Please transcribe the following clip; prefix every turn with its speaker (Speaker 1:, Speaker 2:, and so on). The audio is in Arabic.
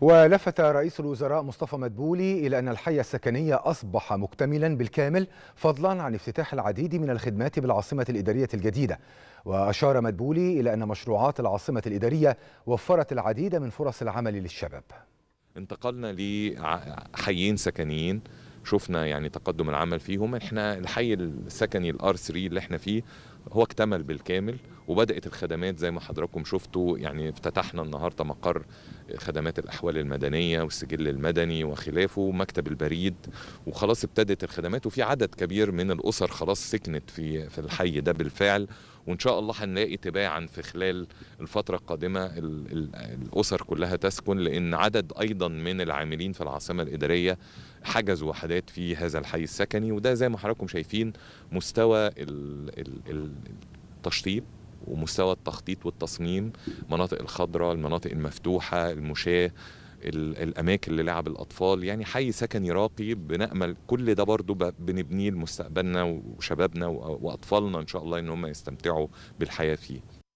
Speaker 1: ولفت رئيس الوزراء مصطفى مدبولي إلى أن الحي السكنية أصبح مكتملا بالكامل فضلا عن افتتاح العديد من الخدمات بالعاصمة الإدارية الجديدة وأشار مدبولي إلى أن مشروعات العاصمة الإدارية وفرت العديد من فرص العمل للشباب
Speaker 2: انتقلنا لحيين سكنيين شفنا يعني تقدم العمل فيهم احنا الحي السكني الار 3 اللي احنا فيه هو اكتمل بالكامل وبدات الخدمات زي ما حضراتكم شفتوا يعني افتتحنا النهارده مقر خدمات الاحوال المدنيه والسجل المدني وخلافه مكتب البريد وخلاص ابتدت الخدمات وفي عدد كبير من الاسر خلاص سكنت في في الحي ده بالفعل وان شاء الله هنلاقي تباعا في خلال الفتره القادمه الاسر كلها تسكن لان عدد ايضا من العاملين في العاصمه الاداريه حجزوا وحدات في هذا الحي السكني وده زي ما حضراتكم شايفين مستوى التشطيب ومستوى التخطيط والتصميم مناطق الخضراء المناطق المفتوحة المشاة الاماكن للعب الاطفال يعني حي سكني راقي بنامل كل ده برضو بنبنيه لمستقبلنا وشبابنا واطفالنا ان شاء الله ان هم يستمتعوا بالحياه فيه